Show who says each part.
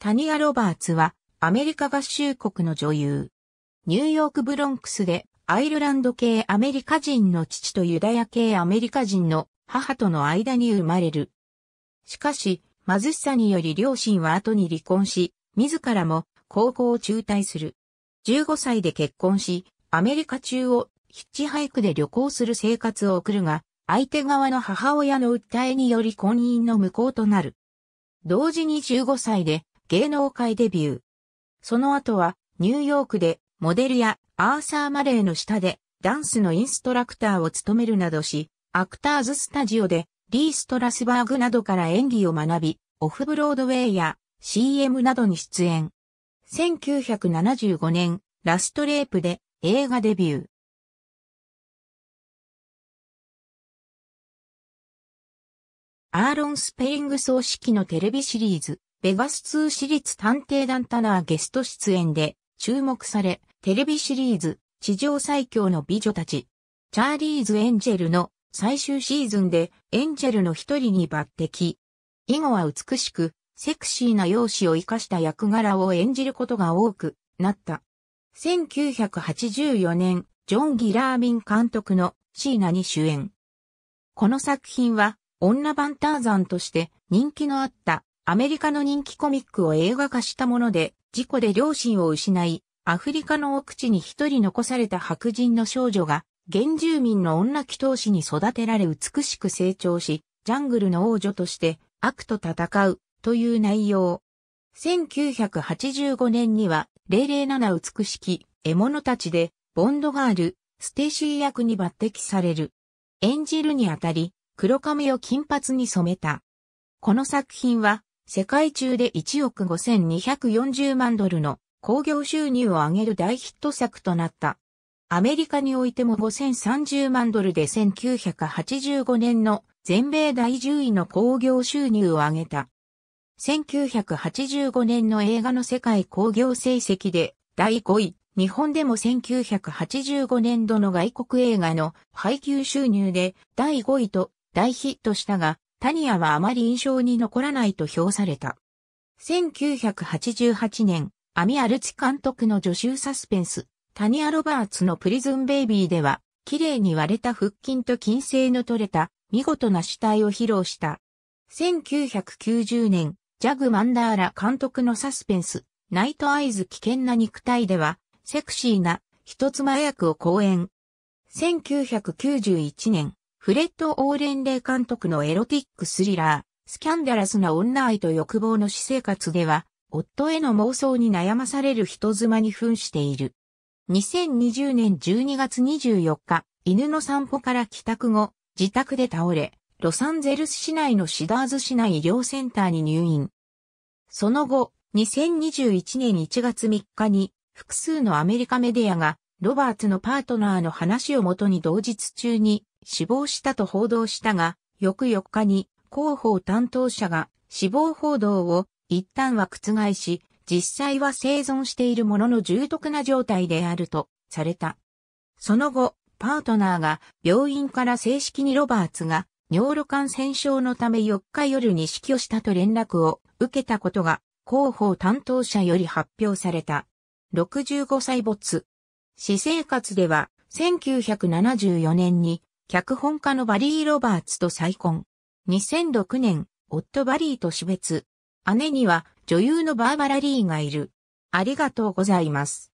Speaker 1: タニア・ロバーツは、アメリカ合衆国の女優。ニューヨーク・ブロンクスで、アイルランド系アメリカ人の父とユダヤ系アメリカ人の母との間に生まれる。しかし、貧しさにより両親は後に離婚し、自らも高校を中退する。15歳で結婚し、アメリカ中をヒッチハイクで旅行する生活を送るが、相手側の母親の訴えにより婚姻の無効となる。同時に15歳で芸能界デビュー。その後は、ニューヨークで、モデルやアーサー・マレーの下で、ダンスのインストラクターを務めるなどし、アクターズスタジオで、リー・ストラスバーグなどから演技を学び、オフブロードウェイや CM などに出演。1975年、ラストレープで映画デビュー。アーロン・スペリング葬式のテレビシリーズ、ベガス2私立探偵団タナーゲスト出演で注目され、テレビシリーズ、地上最強の美女たち、チャーリーズ・エンジェルの最終シーズンでエンジェルの一人に抜擢。以後は美しく、セクシーな容姿を活かした役柄を演じることが多くなった。1984年、ジョン・ギラーミン監督のシーナに主演。この作品は女版ターザンとして人気のあったアメリカの人気コミックを映画化したもので、事故で両親を失い、アフリカの奥地に一人残された白人の少女が、原住民の女祈祷師に育てられ美しく成長し、ジャングルの王女として悪と戦うという内容。1985年には007美しき獲物たちでボンドガール、ステーシー役に抜擢される。演じるにあたり黒髪を金髪に染めた。この作品は世界中で1億5240万ドルの興行収入を上げる大ヒット作となった。アメリカにおいても5030万ドルで1985年の全米第10位の興行収入を上げた。1985年の映画の世界興行成績で第5位、日本でも1985年度の外国映画の配給収入で第5位と大ヒットしたが、タニアはあまり印象に残らないと評された。1988年、アミ・アルツ監督の助手サスペンス、タニア・ロバーツのプリズン・ベイビーでは、綺麗に割れた腹筋と筋性の取れた見事な死体を披露した。1990年、ジャグ・マンダーラ監督のサスペンス、ナイト・アイズ危険な肉体では、セクシーな一つ前役を講演。1991年、フレッド・オーレンレイ監督のエロティックスリラー、スキャンダラスな女愛と欲望の私生活では、夫への妄想に悩まされる人妻に扮している。2020年12月24日、犬の散歩から帰宅後、自宅で倒れ、ロサンゼルス市内のシダーズ市内医療センターに入院。その後、2021年1月3日に、複数のアメリカメディアが、ロバーツのパートナーの話をもとに同日中に死亡したと報道したが、翌4日に広報担当者が死亡報道を一旦は覆し、実際は生存しているものの重篤な状態であるとされた。その後、パートナーが病院から正式にロバーツが尿路感染症のため4日夜に死去したと連絡を受けたことが広報担当者より発表された。65歳没。私生活では1974年に脚本家のバリー・ロバーツと再婚。2006年、夫バリーと死別。姉には女優のバーバラ・リーがいる。ありがとうございます。